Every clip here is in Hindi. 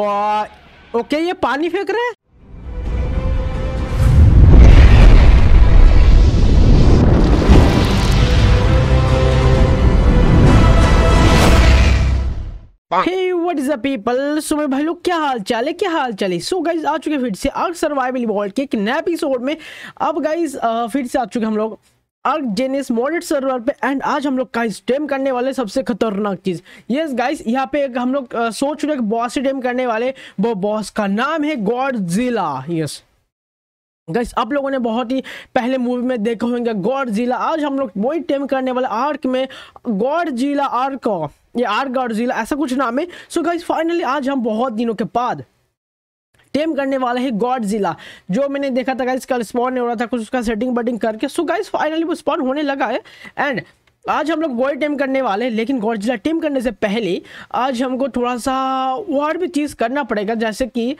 ओके ये पानी फेंक रहे है पीपल सुबह भाई लोग क्या हाल चाल है क्या हाल चाल है सो गाइज आ चुके फिर से आर्क सर्वाइवल वर्ल्ड के एक नए एपिसोड में अब गाइज फिर से आ चुके हम लोग आर्क जेनिस मॉडेट सर्वर पे एंड आज हम लोग गाइस डेम करने वाले सबसे खतरनाक चीज यस गाइस यहाँ पे एक हम लोग सोच रहे बॉस डेम करने वाले वो बॉस का नाम है गॉड जिला यस गाइस आप लोगों ने बहुत ही पहले मूवी में देखा होंगे गॉड जिला आज हम लोग वही टेम करने वाले आर्क में गॉड जिला आर्क ये आर्क गॉड जिला ऐसा कुछ नाम है सो गाइस फाइनली आज हम बहुत दिनों के बाद टेम करने वाला है गॉड जिला जो मैंने देखा था गाइस कल स्पॉन नहीं हो रहा था कुछ उसका सेटिंग बटिंग करके सो गाइस फाइनली वो स्पॉन होने लगा है एंड आज हम लोग गोल्ड टेम करने वाले हैं लेकिन गॉड जिला टेम करने से पहले आज हमको थोड़ा सा और भी चीज़ करना पड़ेगा जैसे कि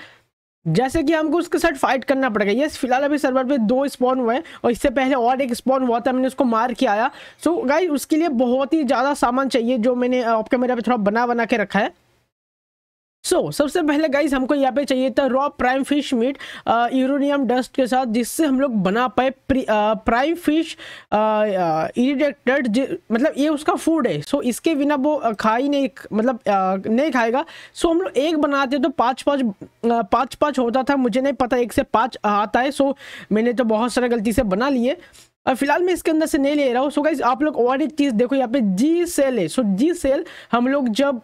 जैसे कि हमको उसके साथ फाइट करना पड़ेगा ये फिलहाल अभी सर्वर पे दो स्पॉन हुए हैं और इससे पहले और एक स्पॉन हुआ था मैंने उसको मार के आया सो so, गाइस उसके लिए बहुत ही ज़्यादा सामान चाहिए जो मैंने आपके मेरा पे थोड़ा बना बना के रखा है सो so, सबसे पहले गाइज हमको यहाँ पे चाहिए था raw prime fish meat uranium dust के साथ जिससे हम लोग बना पाए प्राइम फिश इरिडेक्टेड मतलब ये उसका फूड है सो so, इसके बिना वो खा ही नहीं मतलब आ, नहीं खाएगा सो so, हम लोग एक बनाते तो पाँच पाँच पाँच पाँच होता था मुझे नहीं पता एक से पाँच आता है सो so, मैंने तो बहुत सारे गलती से बना लिए और फिलहाल मैं इसके अंदर से नहीं ले रहा हूँ सो गाइज आप लोग और एक चीज़ देखो यहाँ पे जी सेल है सो so, जी सेल हम लोग जब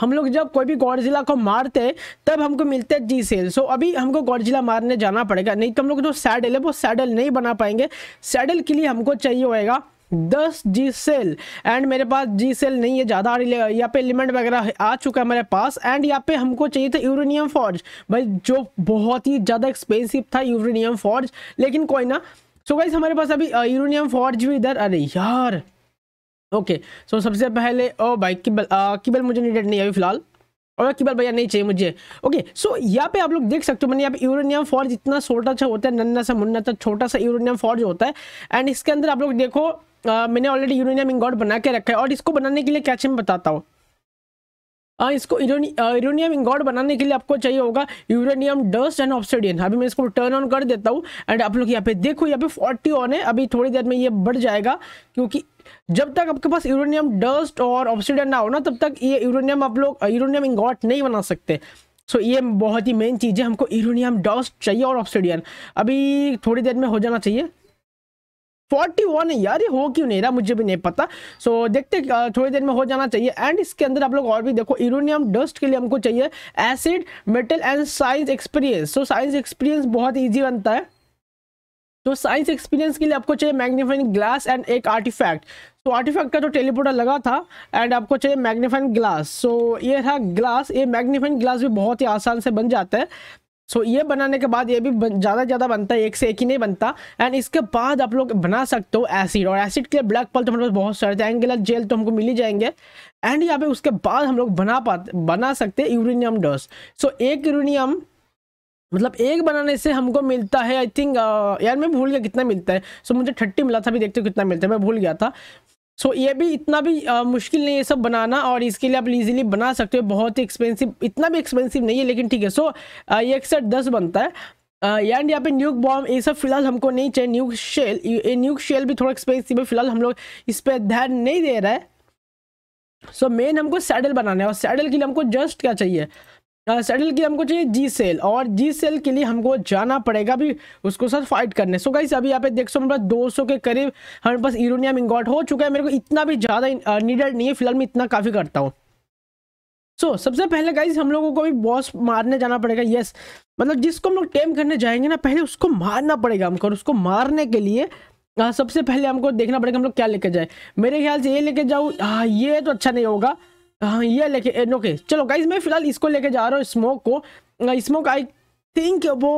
हम लोग जब कोई भी गौरजिला को मारते तब हमको मिलते हैं जी सेल सो अभी हमको गौरजिला मारने जाना पड़ेगा नहीं तो हम लोग जो सैडल है वो सैडल नहीं बना पाएंगे सैडल के लिए हमको चाहिए होएगा दस जी सेल एंड मेरे पास जी सेल नहीं है ज़्यादा यहाँ पे एलिमेंट वगैरह आ चुका है मेरे पास एंड यहाँ पे हमको चाहिए था यूरेनियम फॉर्ज भाई जो बहुत ही ज़्यादा एक्सपेंसिव था यूरेनियम फॉर्ज लेकिन कोई ना सो so गाइज हमारे पास अभी यूरेनियम फॉर्ज भी इधर अरे यार ओके सो सबसे पहले ओ भाई किबल किबल मुझे नीडेड नहीं अभी फिलहाल और किबल भैया नहीं चाहिए मुझे ओके सो यहाँ पे आप लोग देख सकते हो मैंने यहाँ पे यूरोनियम फॉर्ज इतना छोटा सा होता है नन्ना सा मुन्ना सा छोटा सा यूरेनियम फॉर्ज होता है एंड इसके अंदर आप लोग देखो आ, मैंने ऑलरेडी यूरेनियम इंगॉट बना के रखा है और इसको बनाने के लिए क्या मैं बताता हूँ आ, हाँ, इसको यूरोनियम गॉड बनाने के लिए आपको चाहिए होगा यूरेनियम डस्ट एंड ऑप्सीडियन अभी मैं इसको टर्न ऑन कर देता हूँ एंड आप लोग यहाँ पे देखो यहाँ पे फोर्टी ऑन है अभी थोड़ी देर में ये बढ़ जाएगा क्योंकि जब तक आपके पास यूरेनियम डस्ट और ऑप्सीडियन ना हो ना तब तक ये यूरोनियम आप लोग यूरोनियम इंगॉट नहीं बना सकते सो so, ये बहुत ही मेन चीज़ है हमको यूरोनियम डस्ट चाहिए और ऑप्सीडियन अभी थोड़ी देर में हो जाना चाहिए फोर्टी वन है यार ये हो क्यों नहीं रहा मुझे भी नहीं पता सो so, देखते थोड़ी देर में हो जाना चाहिए एंड इसके अंदर आप लोग और भी देखो यूरोनियम डस्ट के लिए हमको चाहिए acid metal and science experience so science experience बहुत ईजी बनता है तो साइंस एक्सपीरियंस के लिए आपको चाहिए मैग्नीफाइन ग्लास एंड एक आर्टिफैक्ट तो आर्टिफैक्ट का तो टेलीपोर्टर लगा था एंड आपको चाहिए मैग्नीफाइन ग्लास सो ये था ग्लास ये मैग्नीफाइन ग्लास भी बहुत ही आसान से बन जाता है सो so, ये बनाने के बाद ये भी ज़्यादा ज़्यादा बनता है एक से एक ही नहीं बनता एंड इसके बाद आप लोग बना सकते हो एसिड और एसिड के लिए ब्लैक पल तो हमारे पास बहुत सारे एंगुलर जेल तो हमको मिल ही जाएंगे एंड यहाँ पे उसके बाद हम लोग बना पाते बना सकते हैं यूरिनियम डस सो एक यूरिनियम मतलब एक बनाने से हमको मिलता है आई थिंक uh, यार मैं भूल गया कितना मिलता है सो so, मुझे थर्टी मिला था अभी देखते हो कितना मिलता है मैं भूल गया था सो so, ये भी इतना भी आ, मुश्किल नहीं है सब बनाना और इसके लिए आप इजीली बना सकते हो बहुत ही एक्सपेंसिव इतना भी एक्सपेंसिव नहीं है लेकिन ठीक है सो so, ये एक दस बनता है एंड यहाँ पे न्यूक बॉम्ब ये सब फिलहाल हमको नहीं चाहिए न्यूक शेल ये न्यूक शेल भी थोड़ा एक्सपेंसिव है फिलहाल हम लोग इस पर ध्यान नहीं दे रहा है सो so, मेन हमको सैडल बनाना है और सैडल के लिए हमको जस्ट क्या चाहिए सेटल किया हमको चाहिए जी सेल और जी सेल के लिए हमको जाना पड़ेगा अभी उसको साथ फाइट करने सो गाइस अभी यहाँ पे देख सो मेरे पास दो के करीब हमारे पास इरोनियम इंगॉट हो चुका है मेरे को इतना भी ज़्यादा नीडल नहीं है फिलहाल मैं इतना काफ़ी करता हूँ सो so, सबसे पहले गाइज हम लोगों को भी बॉस मारने जाना पड़ेगा यस मतलब जिसको हम लोग टेम करने जाएंगे ना पहले उसको मारना पड़ेगा हमको और उसको मारने के लिए सबसे पहले हमको देखना पड़ेगा हम लोग क्या लेके जाए मेरे ख्याल से ये लेके जाऊँ हाँ, ये तो अच्छा नहीं होगा हाँ ये लेके ओके चलो गाइज मैं फिलहाल इसको लेके जा रहा हूँ स्मोक को स्मोक आई थिंक वो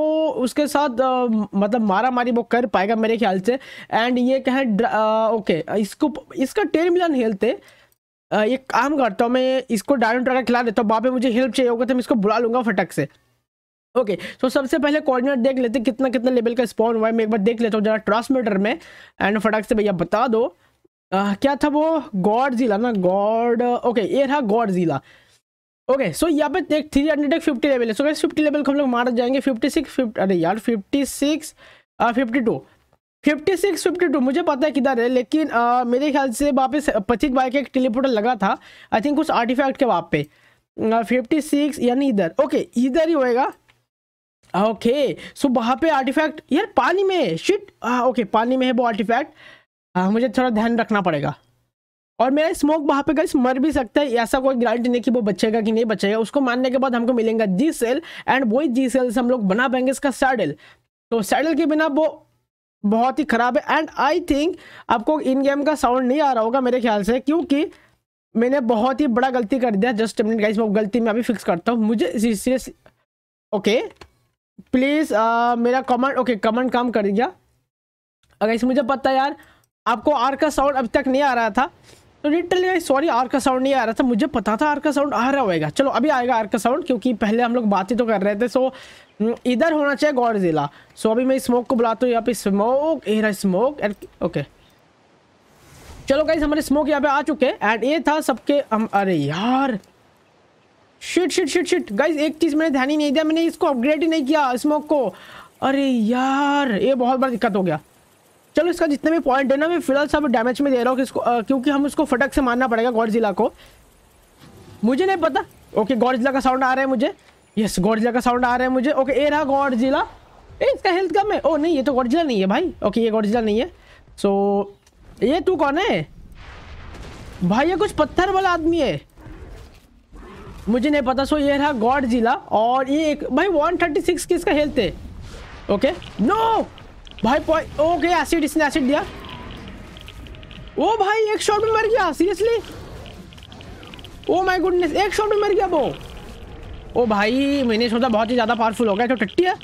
उसके साथ आ, मतलब मारा मारी वो कर पाएगा मेरे ख्याल से एंड ये कहें ओके इसको इसका टेन मिलियन हेल्थ है एक काम करता हूँ मैं इसको डायमंड ट्रैकर खिला देता हूँ वहाँ पे मुझे हेल्प चाहिए होगा तो मैं इसको बुला लूँगा फटक से ओके okay, तो so सबसे पहले कोऑर्डिनेट देख लेते कितना कितना लेवल का स्पॉन हुआ है मैं एक बार देख लेता हूँ जरा ट्रांसमीटर में एंड फटाक से भैया बता दो आ, ah, क्या था वो गॉड जिला ना गॉड ओके ये रहा गॉड जिला ओके सो यहाँ पे देख थ्री हंड्रेड एक फिफ्टी लेवल है सो फिफ्टी लेवल को हम लोग मार जाएंगे फिफ्टी सिक्स फिफ्ट अरे यार fifty six fifty two fifty six fifty two मुझे पता है किधर है लेकिन आ, ah, मेरे ख्याल से वहाँ पे पथिक बाइक एक टेलीपोर्टर लगा था आई थिंक उस आर्टिफैक्ट के वहाँ पे फिफ्टी ah, सिक्स यानी इधर ओके इधर ही होएगा ओके सो वहाँ पे आर्टिफैक्ट यार पानी में शिट ओके पानी में है वो आर्टिफैक्ट आ, हाँ, मुझे थोड़ा ध्यान रखना पड़ेगा और मेरा स्मोक वहाँ पे गाइस मर भी सकता है ऐसा कोई गारंटी नहीं कि वो बचेगा कि नहीं बचेगा उसको मारने के बाद हमको मिलेगा जी सेल एंड वही जी सेल से हम लोग बना पाएंगे इसका सैडल तो सैडल के बिना वो बहुत ही ख़राब है एंड आई थिंक आपको इन गेम का साउंड नहीं आ रहा होगा मेरे ख्याल से क्योंकि मैंने बहुत ही बड़ा गलती कर दिया जस्ट मिनट गाइस वो गलती में अभी फिक्स करता हूँ मुझे सीरियस ओके प्लीज़ मेरा कमेंट ओके कमेंट काम कर दिया अगर इस मुझे पता यार आपको आर का साउंड अब तक नहीं आ रहा था तो लिटरली सॉरी आर का साउंड नहीं आ रहा था मुझे पता था आर का साउंड आ रहा होएगा चलो अभी आएगा आर का साउंड क्योंकि पहले हम लोग बातें तो कर रहे थे सो हम्म, इधर होना चाहिए गौर जिला सो अभी मैं स्मोक को बुलाता हूँ यहाँ पे smoke a smoke and okay चलो गाइज हमारे स्मोक यहाँ पे आ चुके हैं एंड ये था सबके हम अरे यार shit shit shit shit guys एक चीज़ मैंने ध्यान ही नहीं दिया मैंने इसको अपग्रेड ही नहीं किया स्मोक को अरे यार ये बहुत बड़ा दिक्कत हो गया चलो इसका जितने भी पॉइंट है ना मैं फिलहाल सब डैमेज में दे रहा हूँ क्योंकि हम उसको फटक से मारना पड़ेगा गौरजिला को मुझे नहीं पता ओके गौरजिला का साउंड आ रहा है मुझे यस गौरजिला का साउंड आ रहा है मुझे ओके ए रहा गौरजिला ए इसका हेल्थ कम है ओ oh, नहीं ये तो गौरजिला नहीं है भाई ओके ये गौरजिला नहीं है सो so, ये तू कौन है भाई ये कुछ पत्थर वाला आदमी है मुझे नहीं पता सो ये रहा गॉड जिला और ये एक भाई 136 की इसका हेल्थ है ओके नो भाई ओके एसिड इसने एसिड दिया ओ भाई एक शॉट में मर गया सीरियसली ओ माय गुडनेस एक शॉट में मर गया वो ओ भाई मैंने सोचा बहुत ही ज़्यादा पावरफुल हो गया तो टट्टी है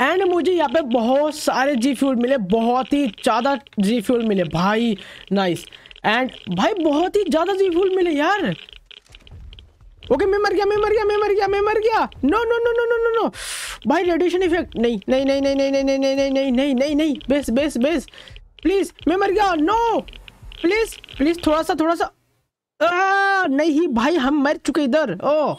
एंड मुझे यहाँ पे बहुत सारे जी फ्यूल मिले बहुत ही ज़्यादा जी फ्यूल मिले भाई नाइस एंड भाई बहुत ही ज़्यादा जी फ्यूल मिले यार ओके मैं मर गया मैं मर गया मैं मर गया मैं मर गया no no no no no no no भाई रेडिएशन इफेक्ट नहीं नहीं नहीं नहीं नहीं नहीं नहीं नहीं नहीं नहीं नहीं नहीं बेस बेस बेस प्लीज मैं मर गया नो प्लीज प्लीज थोड़ा सा थोड़ा सा नहीं भाई हम मर चुके इधर ओ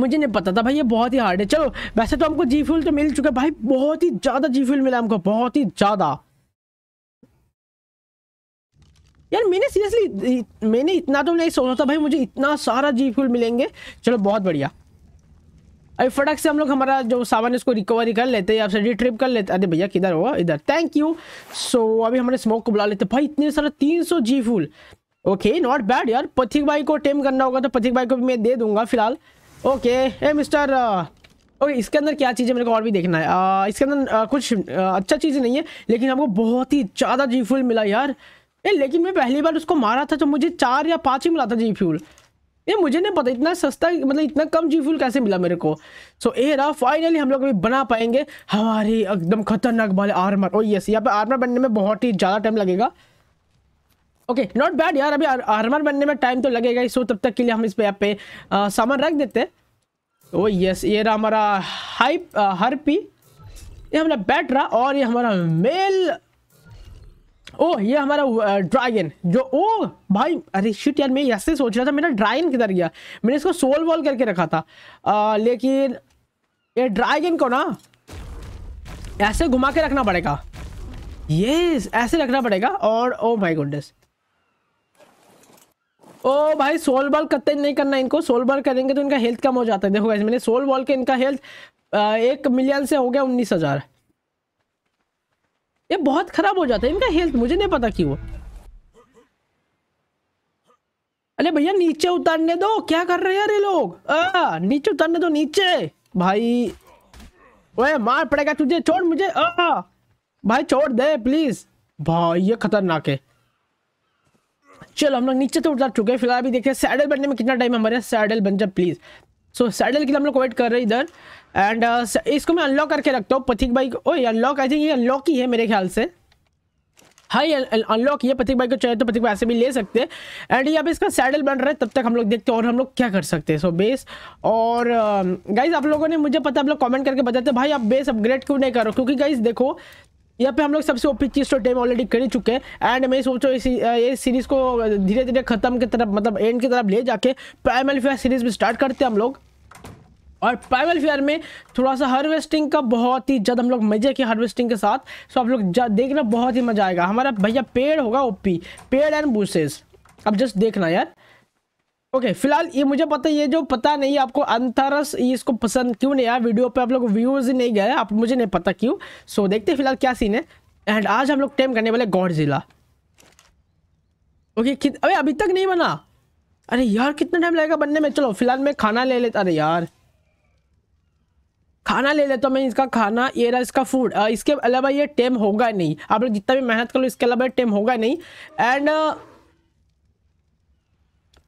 मुझे नहीं पता था भाई ये बहुत ही हार्ड है चलो वैसे तो हमको जी फ्यूल तो मिल चुका है भाई बहुत ही ज़्यादा जी फ्यूल मिला हमको बहुत ही ज़्यादा यार मैंने सीरियसली मैंने इतना तो नहीं सोचा था भाई मुझे इतना सारा जी फ्यूल मिलेंगे चलो बहुत बढ़िया अभी फटक से हम लोग हमारा जो सामान इसको रिकवरी कर लेते हैं या फिर रिट्रिप कर लेते अरे भैया किधर हो इधर थैंक यू सो so, अभी हमारे स्मोक को बुला लेते भाई इतने सारा तीन सौ जी फूल ओके नॉट बैड यार पथिक भाई को टेम करना होगा तो पथिक भाई को भी मैं दे दूंगा फिलहाल ओके ए मिस्टर ओके इसके अंदर क्या चीज़ है मेरे को और भी देखना है आ, इसके अंदर आ, कुछ आ, अच्छा चीज़ नहीं है लेकिन हमको बहुत ही ज़्यादा जी फूल मिला यार ये लेकिन मैं पहली बार उसको मारा था तो मुझे चार या पाँच ही मिला था जी फ्यूल ये मुझे नहीं पता इतना सस्ता मतलब इतना कम जी फ्यूल कैसे मिला मेरे को सो ये ए रहा फाइनली हम लोग अभी बना पाएंगे हमारी एकदम खतरनाक वाले आर्मर ओ यस यहाँ पे आर्मर बनने में बहुत ही ज़्यादा टाइम लगेगा ओके नॉट बैड यार अभी आर्मर बनने में टाइम तो लगेगा ही सो तब तक के लिए हम इस पर यहाँ पे सामान रख देते हैं यस oh, ये रहा हमारा हाइप हर पी ये हमारा बैट रहा और ये हमारा मेल ओह ये हमारा ड्रैगन जो ओ भाई अरे शिट यार मैं ऐसे सोच रहा था मेरा ड्रैगन किधर गया मैंने इसको सोल वॉल करके रखा था आ, लेकिन ये ड्रैगन को ना ऐसे घुमा के रखना पड़ेगा ये ऐसे रखना पड़ेगा और ओ माय गुडनेस ओ भाई सोल बॉल कत्ते नहीं करना इनको सोल बॉल करेंगे तो इनका हेल्थ कम हो जाता है देखो मैंने सोल बॉल के इनका हेल्थ एक मिलियन से हो गया उन्नीस हज़ार ये बहुत खराब हो जाता है इनका हेल्थ मुझे नहीं पता क्यों अरे भैया नीचे उतारने दो क्या कर रहे यार ये लोग आ, नीचे उतारने दो नीचे भाई ओए मार पड़ेगा तुझे छोड़ मुझे आ, भाई छोड़ दे प्लीज भाई ये खतरनाक है चलो हम लोग नीचे तो उतर चुके हैं फिलहाल अभी देखते हैं सैडल बनने में कितना टाइम हमारे सैडल बन जाए प्लीज सो so, सैडल के लिए हम लोग वेट कर रहे हैं इधर एंड uh, इसको मैं अनलॉक करके रखता हूँ पथिक भाई ओ ओए अनलॉक आई थिंक ये अनलॉक ही है मेरे ख्याल से हाई अनलॉक ये पथिक भाई को चाहे तो पथिक बाइक ऐसे भी ले सकते हैं एंड ये पे इसका सैडल बन रहा है तब तक हम लोग देखते हैं और हम लोग क्या कर सकते हैं सो so, बेस और गाइज um, आप लोगों ने मुझे पता आप लोग कमेंट करके बताते भाई आप बेस अपग्रेड क्यों नहीं करो क्योंकि गाइज देखो यहाँ पे हम लोग सबसे ओपी चीज तो डेम ऑलरेडी कर चुके हैं एंड मैं सोचो इस ये सीरीज को धीरे धीरे खत्म की तरफ मतलब एंड की तरफ ले जाके प्राइमल फेयर सीरीज भी स्टार्ट करते हैं हम लोग और प्राइमल फेयर में थोड़ा सा हार्वेस्टिंग का बहुत ही ज़्यादा हम लोग मजे की हार्वेस्टिंग के साथ सो आप लोग देखना बहुत ही मजा आएगा हमारा भैया पेड़ होगा ओपी पेड़ एंड बूसेस अब जस्ट देखना यार ओके okay, फिलहाल ये मुझे पता ये जो पता नहीं आपको अंतरस ये इसको पसंद क्यों नहीं आया वीडियो पे आप लोग व्यूज नहीं गए आप मुझे नहीं पता क्यों सो so, देखते फिलहाल क्या सीन है एंड आज हम लोग टेम करने वाले गौर जिला ओके okay, अरे अभी तक नहीं बना अरे यार कितना टाइम लगेगा बनने में चलो फिलहाल मैं खाना ले लेता अरे यार खाना ले लेता तो मैं इसका खाना ये रहा इसका फूड इसके अलावा ये टेम होगा नहीं आप लोग जितना भी मेहनत कर लो इसके अलावा टेम होगा नहीं and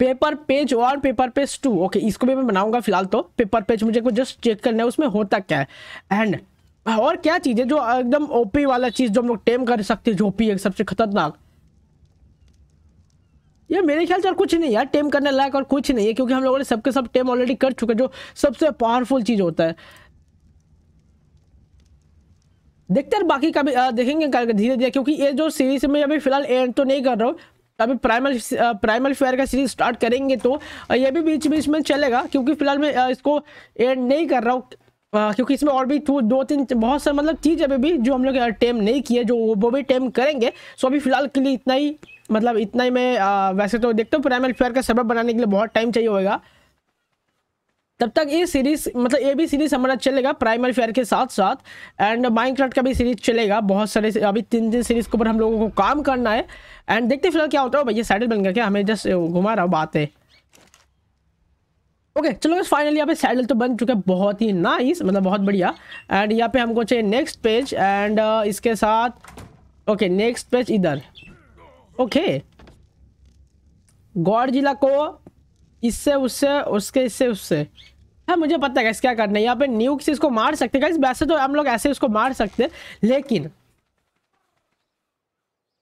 paper page one paper page two okay इसको भी मैं बनाऊंगा फिलहाल तो पेपर पेज मुझे को जस्ट चेक करना है उसमें होता क्या है एंड और क्या चीज़ है जो एकदम ओपी वाला चीज़ जो हम लोग टेम कर सकते हैं जो ओपी है सबसे खतरनाक ये मेरे ख्याल से और कुछ नहीं यार टेम करने लायक और कुछ नहीं है क्योंकि हम लोगों ने सबके सब टेम ऑलरेडी कर चुके जो सबसे पावरफुल चीज़ होता है देखते हैं बाकी का भी देखेंगे धीरे धीरे क्योंकि ये जो सीरीज में अभी फिलहाल एंड तो नहीं कर रहा हूँ अभी प्राइमल प्राइमल फेयर का सीरीज स्टार्ट करेंगे तो ये भी बीच बीच में चलेगा क्योंकि फिलहाल मैं इसको एड नहीं कर रहा हूँ क्योंकि इसमें और भी दो तीन बहुत सारे मतलब चीज़ अभी भी जो हम लोग टेम नहीं किए जो वो भी टेम करेंगे सो अभी फिलहाल के लिए इतना ही मतलब इतना ही मैं वैसे तो देखता हूँ प्राइमल फेयर का सर्वर बनाने के लिए बहुत टाइम चाहिए होगा तब तक ये सीरीज मतलब ये भी सीरीज हमारा चलेगा प्राइमरी फेयर के साथ साथ एंड माइंड का भी सीरीज चलेगा बहुत सारे अभी तीन तीन सीरीज के ऊपर हम लोगों को काम करना है एंड देखते फिलहाल क्या होता है भैया सैडल बन गया क्या हमें जस्ट घुमा रहा बात है ओके okay, चलो बस फाइनली यहाँ पे सैडल तो बन चुका है बहुत ही नाइस मतलब बहुत बढ़िया एंड यहाँ पे हमको चाहिए नेक्स्ट पेज एंड इसके साथ ओके नेक्स्ट पेज इधर ओके गौर जिला को इससे उससे उसके इससे उससे है हाँ, मुझे पता है क्या करना है यहाँ पे न्यूक से इसको मार सकते हैं वैसे तो हम लोग ऐसे उसको मार सकते हैं लेकिन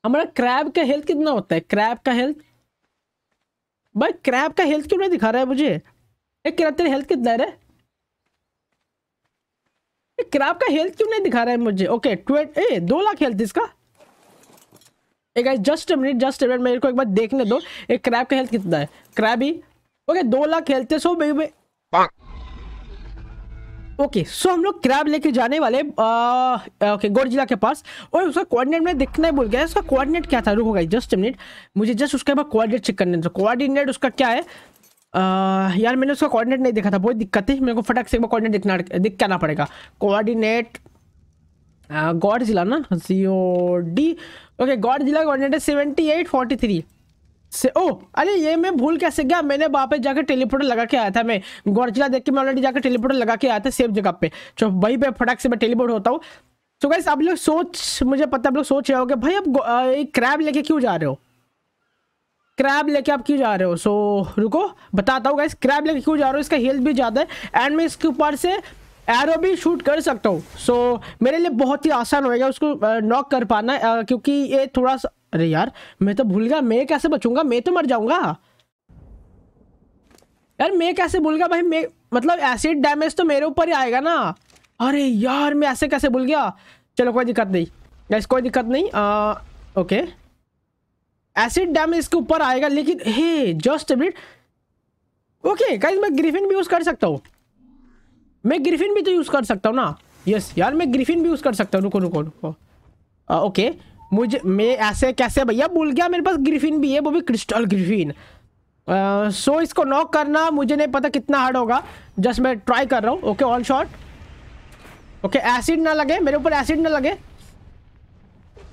हमारा क्रैब का हेल्थ कितना होता है क्रैब का हेल्थ भाई क्रैब का हेल्थ क्यों नहीं दिखा रहा है मुझे एक क्रैब तेरा हेल्थ कितना है रे क्रैब का हेल्थ क्यों नहीं दिखा रहा है मुझे ओके ट्वेंट ए दो लाख हेल्थ इसका एक जस्ट मिनट जस्ट मिनट मेरे को एक बार देखने दो एक क्रैब का हेल्थ कितना है क्रैबी ओके दो लाख खेलते सो बेबे ओके सो हम लोग क्रैब लेके जाने वाले ओके uh, जिला uh, के पास और उसका कोऑर्डिनेट में दिखना भूल गया उसका कोऑर्डिनेट क्या था रुको गाइस जस्ट मिनट मुझे जस्ट उसके बाद कोऑर्डिनेट चेक करने था कोऑर्डिनेट उसका क्या है आ, uh, यार मैंने उसका कोऑर्डिनेट नहीं देखा था बहुत दिक्कत थी मेरे को फटाक से एक बार कोऑर्डिनेट दिखना दिख के आना पड़ेगा कोऑर्डिनेट गौर जिला ना सी ओ डी ओके गौर जिला कोऑर्डिनेट है सेवेंटी एट फोर्टी थ्री से ओ अरे ये मैं भूल कैसे गया मैंने वहाँ पे जाकर टेलीपोर्टर लगा के आया था मैं गौरचिला देख के मैं ऑलरेडी जाकर टेलीपोर्टर लगा के आया था सेफ जगह पे जो वहीं पे फटाक से मैं टेलीपोर्ट होता हूँ तो गाइस आप लोग सोच मुझे पता आप लोग सोच रहे हो कि भाई आप एक क्रैब लेके क्यों जा रहे हो क्रैब लेके आप क्यों जा रहे हो सो रुको बताता हूँ गाइस क्रैब लेके क्यों जा रहे हो इसका हेल्थ भी ज़्यादा है एंड मैं इसके ऊपर से एरो भी शूट कर सकता हूँ सो so, मेरे लिए बहुत ही आसान होएगा उसको नॉक कर पाना क्योंकि ये थोड़ा सा अरे यार मैं तो भूल गया मैं कैसे बचूंगा मैं तो मर जाऊंगा यार मैं कैसे भूल गया भाई मैं मतलब एसिड डैमेज तो मेरे ऊपर ही आएगा ना अरे यार मैं ऐसे कैसे भूल गया चलो कोई दिक्कत नहीं गैस कोई दिक्कत नहीं आ, ओके एसिड डैमेज इसके ऊपर आएगा लेकिन hey just minute okay guys मैं ग्रिफिन भी यूज़ कर सकता हूँ मैं ग्रिफिन भी तो यूज़ कर सकता हूँ ना यस यार मैं ग्रिफिन भी यूज़ कर सकता हूँ रुको रुको रुको ओके मुझे मैं ऐसे कैसे भैया भूल गया मेरे पास ग्रिफिन भी है वो भी crystal griffin so uh, so इसको नॉक करना मुझे नहीं पता कितना हार्ड होगा जस्ट मैं ट्राई कर रहा हूँ okay on short okay acid ना लगे मेरे ऊपर एसिड ना लगे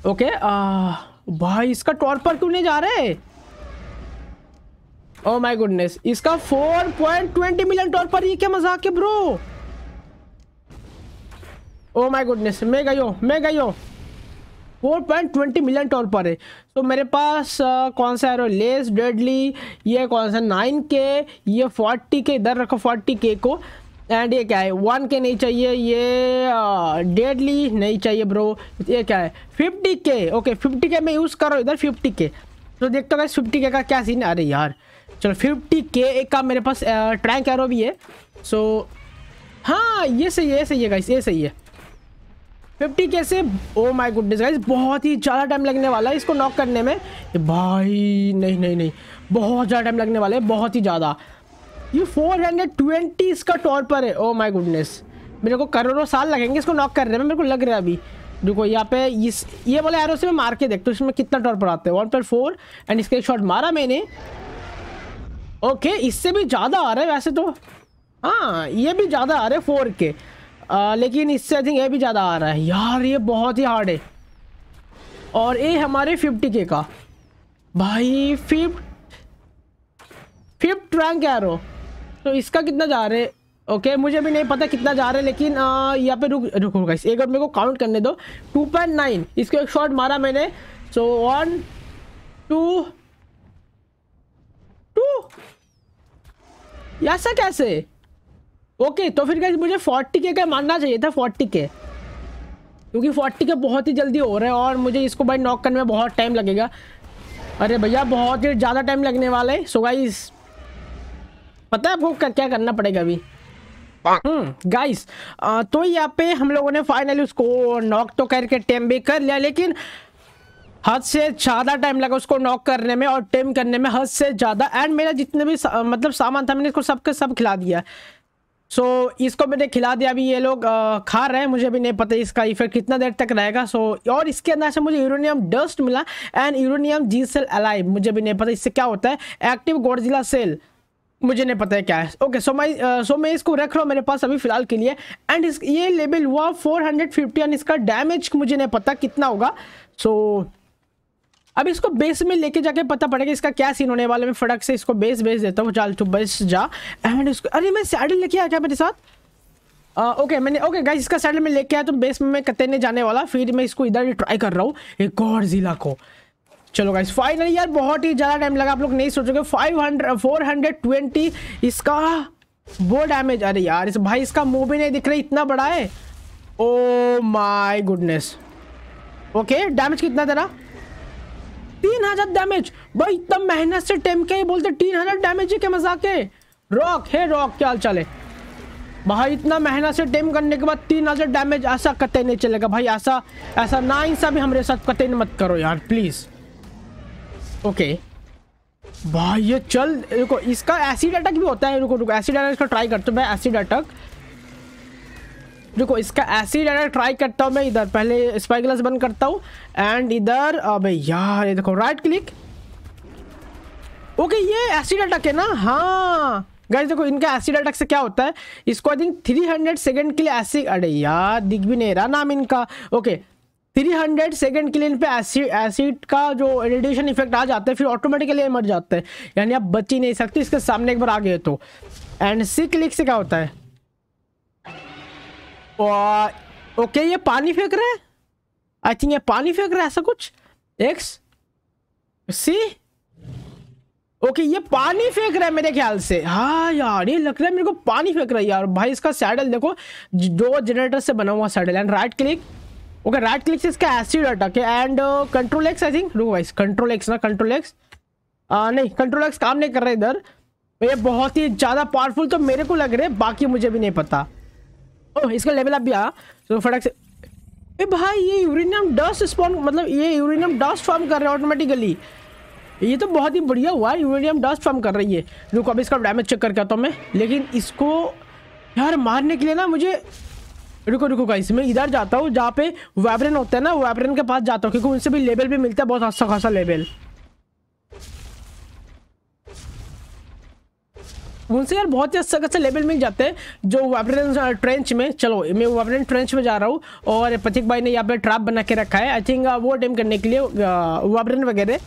ओके okay, uh, भाई इसका टॉर पर क्यों नहीं जा रहे ओ माय गुडनेस इसका 4.20 मिलियन टॉर पर ये क्या मजाक के ब्रो ओ माय गुडनेस मैं गई हूँ मैं गई हूँ फोर पॉइंट ट्वेंटी मिलियन टॉल पर है तो मेरे पास आ, कौन सा एरो लेस डेडली ये कौन सा नाइन के ये फोर्टी के इधर रखो फोर्टी के को एंड ये क्या है वन के नहीं चाहिए ये डेडली नहीं चाहिए ब्रो ये क्या है फिफ्टी के ओके फिफ्टी के मैं यूज़ कर रहा हूँ इधर फिफ्टी के तो देखता हूँ फिफ्टी के का क्या सीन अरे यार चलो फिफ्टी के का मेरे पास ट्रैंक एरो भी है सो हाँ ये सही है ये सही है गाइस ये सही है फिफ्टी कैसे ओ माय गुडनेस गाइस बहुत ही ज़्यादा टाइम लगने वाला है इसको नॉक करने में भाई नहीं नहीं नहीं बहुत ज़्यादा टाइम लगने वाला है बहुत ही ज़्यादा ये फोर हंड्रेड ट्वेंटी इसका टॉर पर है ओ माय गुडनेस मेरे को करोड़ों साल लगेंगे इसको नॉक करने में मेरे को लग रहा है अभी देखो यहाँ पे इस ये वाला एरो से मैं मार के देखता हूँ इसमें कितना टॉर पर आता है वन पॉइंट फोर एंड इसका एक शॉट मारा मैंने ओके इससे भी ज़्यादा आ रहा है वैसे तो हाँ ये भी ज़्यादा आ रहे हैं फोर के आ, लेकिन इससे आई थिंक ये भी ज़्यादा आ रहा है यार ये बहुत ही हार्ड है और ये हमारे फिफ्टी के का भाई फिफ्ट फिफ्ट रैंक रो तो इसका कितना जा रहे ओके मुझे भी नहीं पता कितना जा रहा है लेकिन यहाँ पे रुक रुको रुक एक और मेरे को काउंट करने दो 2.9 इसको एक शॉट मारा मैंने सो वन टू टू ऐसा कैसे ओके तो फिर गाइज मुझे फोर्टी के का मानना चाहिए था फोर्टी के क्योंकि फोर्टी के बहुत ही जल्दी हो रहे हैं और मुझे इसको भाई नॉक करने में बहुत टाइम लगेगा अरे भैया बहुत ही ज़्यादा टाइम लगने वाला है सो गाइस पता है आपको क्या करना पड़ेगा अभी गाइस हम्म, तो यहाँ पे हम लोगों ने फाइनली उसको नॉक तो करके टेम भी कर लिया लेकिन हद से ज़्यादा टाइम लगा उसको नॉक करने में और टेम करने में हद से ज़्यादा एंड मेरा जितने भी सा, मतलब सामान था मैंने इसको सबके सब खिला दिया सो so, इसको मैंने खिला दिया अभी ये लोग आ, खा रहे हैं मुझे अभी नहीं पता इसका इफेक्ट कितना देर तक रहेगा सो so, और इसके अंदर से मुझे यूरोनियम डस्ट मिला एंड यूरोनियम जी सेल अलाइव मुझे भी नहीं पता इससे क्या होता है एक्टिव गोडजिला सेल मुझे नहीं पता है क्या है ओके सो मैं सो मैं इसको रख रहा हूँ मेरे पास अभी फिलहाल के लिए एंड इस ये लेवल हुआ फिफ्टी एंड इसका डैमेज मुझे नहीं पता कितना होगा सो so, अब इसको बेस में लेके जाके पता पड़ेगा इसका क्या सीन होने वाला मैं फटक से इसको बेस बेस देता हूँ चाल तू बस जा एंड इसको अरे मैं सैडल लेके आया क्या मेरे साथ आ, ओके मैंने ओके गाइस इसका सैडल में लेके आया तो बेस में मैं नहीं जाने वाला फिर मैं इसको इधर ट्राई कर रहा हूँ एक और ज़िला को चलो गाइस फाइनली यार बहुत ही ज़्यादा टाइम लगा आप लोग नहीं सोचोगे five hundred four hundred twenty इसका वो डैमेज अरे यार इस भाई इसका मुँह भी नहीं दिख रहा इतना बड़ा है oh my goodness okay damage कितना तेरा तीन हजार डैमेज भाई इतना मेहनत से टेम के ही बोलते तीन हजार डैमेज के मजाक है रॉक है रॉक क्या हाल चाल है भाई इतना मेहनत से टेम करने के बाद तीन हजार डैमेज ऐसा कतई नहीं चलेगा भाई ऐसा ऐसा ना इंसा भी हमारे साथ कतई मत करो यार प्लीज ओके भाई ये चल देखो इसका एसिड अटैक भी होता है रुको रुको एसिड अटैक इसका ट्राई करते हैं मैं एसिड अटैक देखो इसका एसिड एडर ट्राई करता हूँ मैं इधर पहले स्पाई ग्लास बंद करता हूँ एंड इधर अबे यार ये देखो राइट क्लिक ओके ये एसिड अटक है ना हाँ गाइस देखो इनका एसिड अटक से क्या होता है इसको आई थिंक 300 सेकेंड के लिए एसिड अरे यार दिख भी नहीं रहा नाम इनका ओके 300 सेकेंड के लिए इन पर एसिड एसिड का जो रेडिएशन इफेक्ट आ जाता है फिर ऑटोमेटिकली मर जाते हैं यानी आप बच ही नहीं सकते इसके सामने एक बार आ गए तो एंड सी क्लिक से क्या होता है ओके ये पानी फेंक रहा है आई थिंक ये पानी फेंक रहा है ऐसा कुछ एक्स सी ओके ये पानी फेंक रहा है मेरे ख्याल से हाँ यार ये लग रहा है मेरे को पानी फेंक रहा है यार भाई इसका सैडल देखो दो जनरेटर से बना हुआ saddle and right click okay right click से इसका acid attack and control X I think रुको वाइस कंट्रोल एक्स ना कंट्रोल एक्स नहीं कंट्रोल एक्स काम नहीं कर रहा इधर ये बहुत ही ज़्यादा पावरफुल तो मेरे को लग रहा है बाकी मुझे भी नहीं पता ओह इसका लेवल अप भी आया तो फटाक से ए भाई ये यूरेनियम डस्ट स्पॉन मतलब ये यूरेनियम डस्ट फॉर्म कर रहा है ऑटोमेटिकली ये तो बहुत ही बढ़िया हुआ है यूरेनियम डस्ट फॉर्म कर रही है रुको अब इसका डैमेज चेक करके आता हूँ मैं लेकिन इसको यार मारने के लिए ना मुझे रुको रुको गाइस मैं इधर जाता हूँ जहाँ पे वैबरन होता है ना वैबरन के पास जाता हूँ क्योंकि उनसे भी लेवल भी मिलता है बहुत अच्छा खासा लेवल उनसे यार बहुत ही अच्छा से लेवल मिल जाते हैं जो वाइब्रेन ट्रेंच में चलो मैं वाइब्रेन ट्रेंच में जा रहा हूँ और प्रतीक भाई ने यहाँ पे ट्रैप बना के रखा है आई थिंक वो अटेम करने के लिए वाइब्रेन वगैरह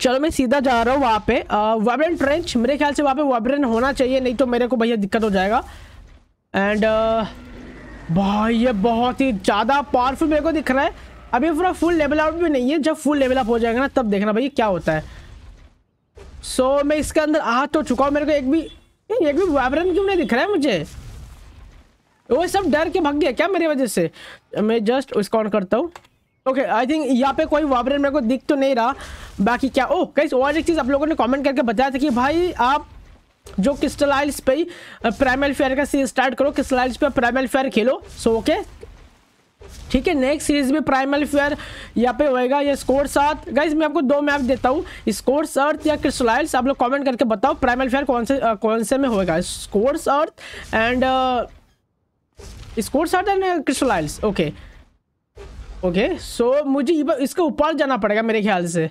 चलो मैं सीधा जा रहा हूँ वहाँ पे वाइब्रेन ट्रेंच मेरे ख्याल से वहाँ पे वाइब्रेन होना चाहिए नहीं तो मेरे को भैया दिक्कत हो जाएगा एंड भाई ये बहुत ही ज़्यादा पावरफुल मेरे को दिख रहा है अभी पूरा फुल लेवल आउट भी नहीं है जब फुल लेवल अप हो जाएगा ना तब देखना भाई क्या होता है सो so, मैं इसके अंदर आ तो चुका हूँ मेरे को एक भी एक भी वाइब्रेंट क्यों नहीं दिख रहा है मुझे वो सब डर के भाग गया क्या मेरी वजह से मैं जस्ट उसको ऑन करता हूँ ओके आई थिंक यहाँ पे कोई वाइब्रेंट मेरे को दिख तो नहीं रहा बाकी क्या ओ oh, कई और एक चीज़ आप लोगों ने कमेंट करके बताया था कि भाई आप जो क्रिस्टल आइल्स पे प्राइमल फेयर uh, का सी स्टार्ट करो क्रिस्टल आइल्स पे प्राइमल फेयर खेलो सो ओके ठीक है नेक्स्ट सीरीज में प्राइमल फेयर यहाँ पे होएगा ये स्कोर सात गाइज मैं आपको दो मैप देता हूँ स्कोर्स अर्थ या क्रिस्टलाइल्स आप लोग कमेंट करके बताओ प्राइमल फेयर कौन से आ, कौन से में होएगा Scorched Earth and Scorched Earth and Crystal Isles okay okay so मुझे इसके ऊपर जाना पड़ेगा मेरे ख्याल से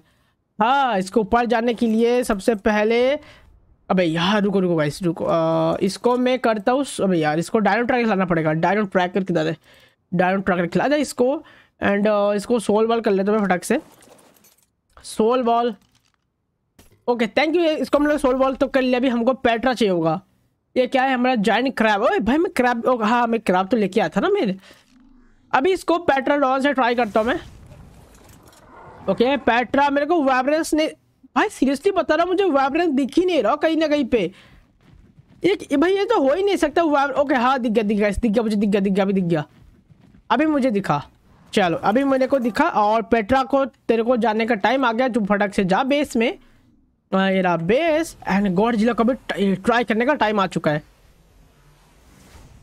हाँ इसके ऊपर जाने के लिए सबसे पहले अबे यार रुको रुको गाइस रुको आ, इसको मैं करता हूँ अबे यार इसको डायनो ट्रैक लाना पड़ेगा डायनो ट्रैक किधर है डायमंड ट्रक रख अच्छा इसको एंड uh, इसको सोल बॉल कर लेते हैं फटाक से soul ball okay thank you इसको हम लोग सोल बॉल तो कर लिया अभी हमको पैट्रा चाहिए होगा ये क्या है हमारा जॉइंट क्रैब ओए भाई मैं क्रैब ओ, हाँ मैं क्रैब तो लेके आया था ना मेरे अभी इसको पैट्रा डॉल से ट्राई करता हूँ मैं ओके पैट्रा मेरे को वाइब्रेंस ने भाई सीरियसली बता रहा मुझे वाइब्रेंस दिख ही नहीं रहा कहीं ना कहीं पे ये भाई ये तो हो ही नहीं सकता ओके हाँ दिख गया दिख गया दिख गया मुझे दिख गया दिख गया अभी दिख गया अभी मुझे दिखा चलो अभी मेरे को दिखा और पेट्रा को तेरे को जाने का टाइम आ गया जो फटक से जा बेस में मेरा बेस एंड गौर जिला को भी ट्राई करने का टाइम आ चुका है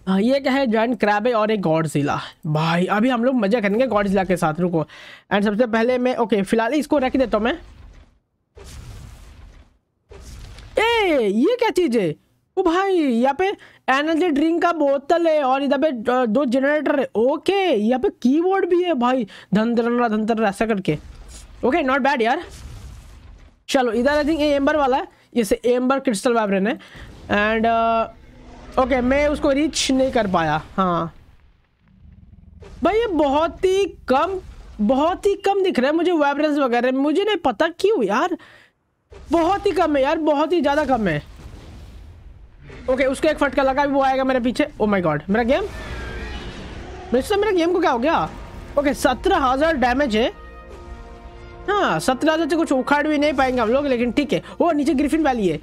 हाँ, ये क्या है जॉइन क्रैबे और एक जिला भाई अभी हम लोग मजा करेंगे जिला के साथ रुको एंड सबसे पहले मैं ओके फिलहाल इसको रख देता हूँ मैं ए ये क्या चीज़ है ओ भाई यहाँ पे एनर्जी ड्रिंक का बोतल है और इधर पे दो जनरेटर है ओके यहाँ पे कीबोर्ड भी है भाई धन धनधर ऐसा करके ओके नॉट बैड यार चलो इधर आई थिंक ये एम्बर वाला है जैसे एम्बर क्रिस्टल वाइब्रेन है एंड ओके मैं उसको रीच नहीं कर पाया हाँ भाई ये बहुत ही कम बहुत ही कम दिख रहा है मुझे वाइब्रेंस वगैरह मुझे नहीं पता क्यों यार बहुत ही कम है यार बहुत ही ज़्यादा कम है ओके okay, उसको एक फटका लगा वो आएगा मेरे पीछे ओ माई गॉड मेरा गेम मिस्टर मेरा गेम को क्या हो गया ओके सत्रह हज़ार डैमेज है हाँ सत्रह हज़ार से कुछ उखाड़ भी नहीं पाएंगे हम लोग लेकिन ठीक है वो oh, नीचे ग्रिफिन वैली है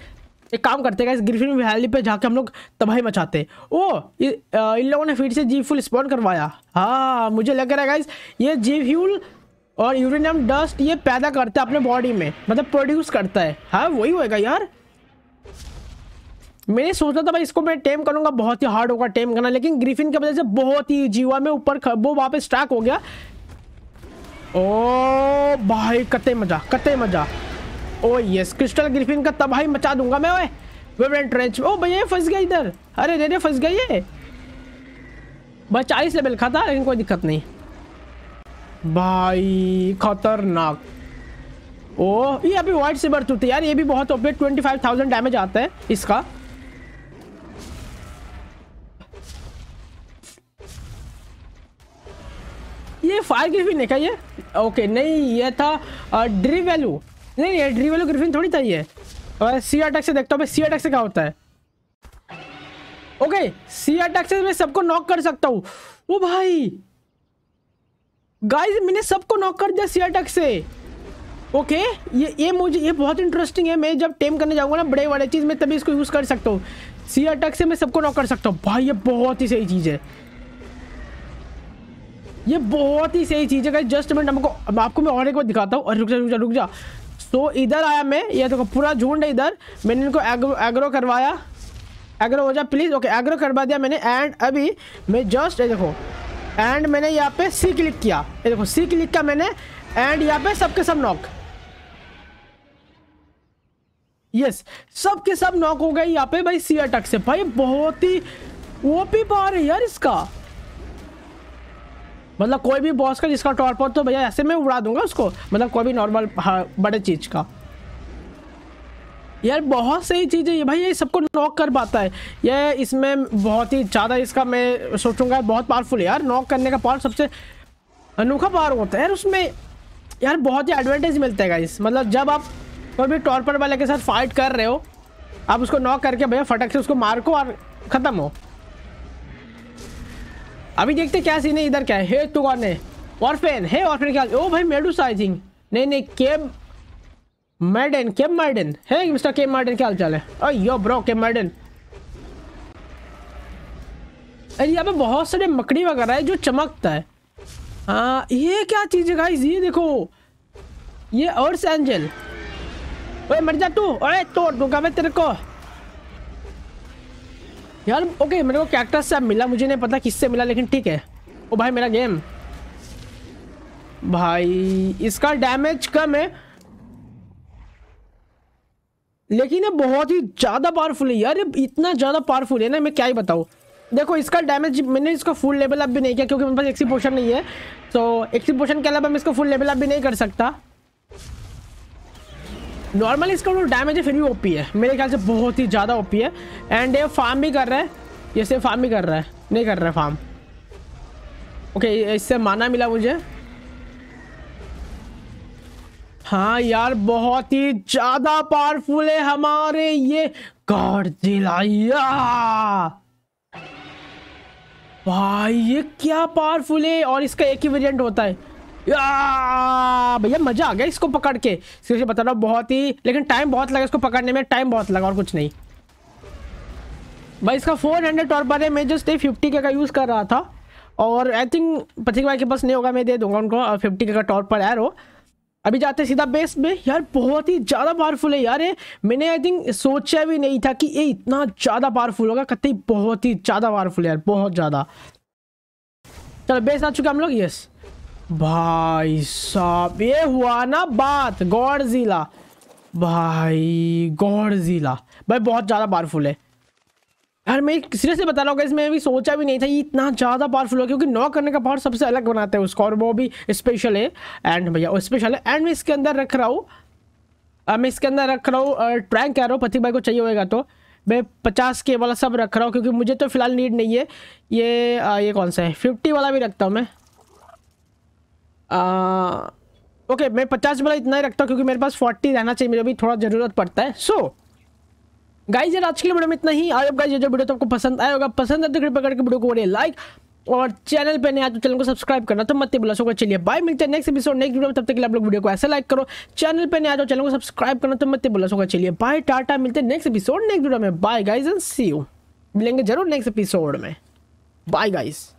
एक काम करते हैं इस ग्रिफिन वैली पे जाके हम लोग तबाही मचाते ओ oh, इन लोगों ने फिर से जी फ्यूल स्पॉन करवाया हाँ मुझे लग रहा है ये जी फ्यूल और यूरिनियम डस्ट ये पैदा करता है अपने बॉडी में मतलब प्रोड्यूस करता है हाँ वही होएगा यार मैंने सोचा था भाई इसको मैं टेम करूंगा बहुत ही हार्ड होगा टेम करना लेकिन ग्रीफिन की वजह से बहुत ही जीवा में ऊपर वो वहां पे स्ट्रैक हो गया ओ भाई कते मजा कते मजा ओ यस क्रिस्टल ग्रीफिन का तबाही मचा दूंगा मैं वेवरेंट रेंच ओ भैया फंस गया इधर अरे रे रे फंस गई है भाई चालीस लेवल खाता लेकिन कोई दिक्कत नहीं भाई खतरनाक ओ ये अभी वाइट से सिबर टूट यार ये भी बहुत ओपे ट्वेंटी फाइव थाउजेंड डैमेज आता है इसका ये फायर ग्रिफिन है क्या ये ओके नहीं ये था ड्री uh, वैल्यू नहीं ये ड्री वैल्यू ग्रिफिन थोड़ी था ये और सी अटैक से देखता हूँ सी अटैक से क्या होता है ओके सी अटैक से मैं सबको नॉक कर सकता हूँ वो भाई गाइस मैंने सबको नॉक कर दिया सी अटैक से ओके ये ये मुझे ये बहुत इंटरेस्टिंग है मैं जब टेम करने जाऊँगा ना बड़े बड़े चीज़ में तभी इसको यूज़ कर सकता हूँ सी अटैक से मैं सबको नॉक कर सकता हूँ भाई ये बहुत ही सही चीज़ है ये बहुत ही सही चीज़ है जस्ट मिनट हमको आपको मैं और एक बार दिखाता हूँ रुक जा रुक जा रुक जा सो इधर आया मैं ये देखो पूरा झूंड है इधर मैंने इनको एग्रो एग्रो करवाया एग्रो हो जा प्लीज़ ओके एग्रो करवा दिया मैंने एंड अभी मैं जस्ट ये देखो एंड मैंने यहाँ पे सी क्लिक किया ये देखो सी क्लिक किया मैंने एंड यहाँ पे सबके सब नॉक यस सब के सब नॉक हो गए यहाँ पे भाई सी अटक से भाई बहुत ही ओपी पार है यार इसका मतलब कोई भी बॉस का जिसका टॉर्प हो तो भैया ऐसे में उड़ा दूंगा उसको मतलब कोई भी नॉर्मल हाँ, बड़े चीज़ का यार बहुत सही चीज़ है ये भाई ये सबको नॉक कर पाता है ये इसमें बहुत ही ज़्यादा इसका मैं सोचूंगा बहुत पावरफुल है यार नॉक करने का पावर सबसे अनोखा पावर होता है यार उसमें यार बहुत ही एडवांटेज मिलता है इस मतलब जब आप कोई भी टॉर्पर वाले के साथ फाइट कर रहे हो आप उसको नॉक करके भैया फटक से उसको मार को और ख़त्म हो अभी देखते क्या सीन है इधर क्या है हे टू तो गॉड ने ऑर्फेन हे ऑर्फेन क्या ओ भाई मेडूस आई थिंक नहीं नहीं केम मार्डन केम मार्डन है मिस्टर केम मार्डन क्या हाल चाल है अयो ब्रो केम मार्डन अरे यहाँ पे बहुत सारे मकड़ी वगैरह है जो चमकता है हाँ ये क्या चीज़ है गाइस ये देखो ये और एंजल ओए मर जा तू अरे तोड़ दूंगा मैं तेरे को यार ओके मेरे को कैक्टस से मिला मुझे नहीं पता किससे मिला लेकिन ठीक है ओ भाई मेरा गेम भाई इसका डैमेज कम है लेकिन ये बहुत ही ज़्यादा पावरफुल है यार इतना ज़्यादा पावरफुल है ना मैं क्या ही बताऊँ देखो इसका डैमेज मैंने इसका फुल लेवल अप भी नहीं किया क्योंकि मेरे पास एक्सी पोशन नहीं है तो एक्सी पोशन के अलावा मैं इसको फुल लेवल अप भी नहीं कर सकता नॉर्मली इसका डैमेज फिर भी ओपी है मेरे ख्याल से बहुत ही ज़्यादा ओपी है एंड ये फार्म भी कर रहा है ये सिर्फ फार्म भी कर रहा है नहीं कर रहा है फार्म ओके okay, इससे माना मिला मुझे हाँ यार बहुत ही ज़्यादा पावरफुल है हमारे ये गॉड दिलाया भाई ये क्या पावरफुल है और इसका एक ही वेरिएंट होता है भैया मजा आ गया इसको पकड़ के सीरियसली बता रहा हूँ बहुत ही लेकिन टाइम बहुत लगा इसको पकड़ने में टाइम बहुत लगा और कुछ नहीं भाई इसका फोर हंड्रेड और पर मैं जस्ट ये फिफ्टी के का यूज़ कर रहा था और आई थिंक पथिक भाई के पास नहीं होगा मैं दे दूंगा उनको फिफ्टी का टॉप पर एरो अभी जाते सीधा बेस में यार बहुत ही ज़्यादा पावरफुल है यार ये मैंने आई थिंक सोचा भी नहीं था कि ये इतना ज़्यादा पावरफुल होगा कत बहुत ही ज़्यादा पावरफुल है यार बहुत ज़्यादा चलो बेस आ चुके हम लोग यस भाई साहब ये हुआ ना बात गौरजिला भाई गौर जिला भाई बहुत ज़्यादा पावरफुल है यार मैं सीरियसली बता रहा हूँ इसमें भी सोचा भी नहीं था ये इतना ज़्यादा पावरफुल है क्योंकि नॉक करने का पावर सबसे अलग बनाते हैं उसको और वो भी स्पेशल है एंड भैया वो स्पेशल है एंड मैं इसके अंदर रख रहा हूँ मैं इसके अंदर रख रहा हूँ ट्रैंक कह रहा हूँ पति भाई को चाहिए होगा तो मैं पचास के वाला सब रख रहा हूँ क्योंकि मुझे तो फिलहाल नीड नहीं है ये आ, ये कौन सा है फिफ्टी वाला भी रखता हूँ मैं ओके मैं पचास वाला इतना ही रखता हूँ क्योंकि मेरे पास फोर्टी रहना चाहिए मेरे भी थोड़ा ज़रूरत पड़ता है सो गाइज यार आज के लिए वीडियो में इतना ही आई गाइज ये जो वीडियो तो आपको पसंद आया होगा पसंद है तो कृपया करके वीडियो को बोलिए लाइक और चैनल पे आया तो चैनल को सब्सक्राइब करना तो मत बुला सको चलिए बाय मिलते हैं नेक्स्ट एपिसोड नेक्स्ट वीडियो में तब तक के लिए आप लोग वीडियो को ऐसे लाइक करो चैनल पे आया तो चैनल को सब्सक्राइब करना तो मत बुला सको चलिए बाय टाटा मिलते हैं नेक्स्ट एपिसोड नेक्स्ट वीडियो में bye guys and see you मिलेंगे जरूर नेक्स्ट एपिसोड में बाय गाइज़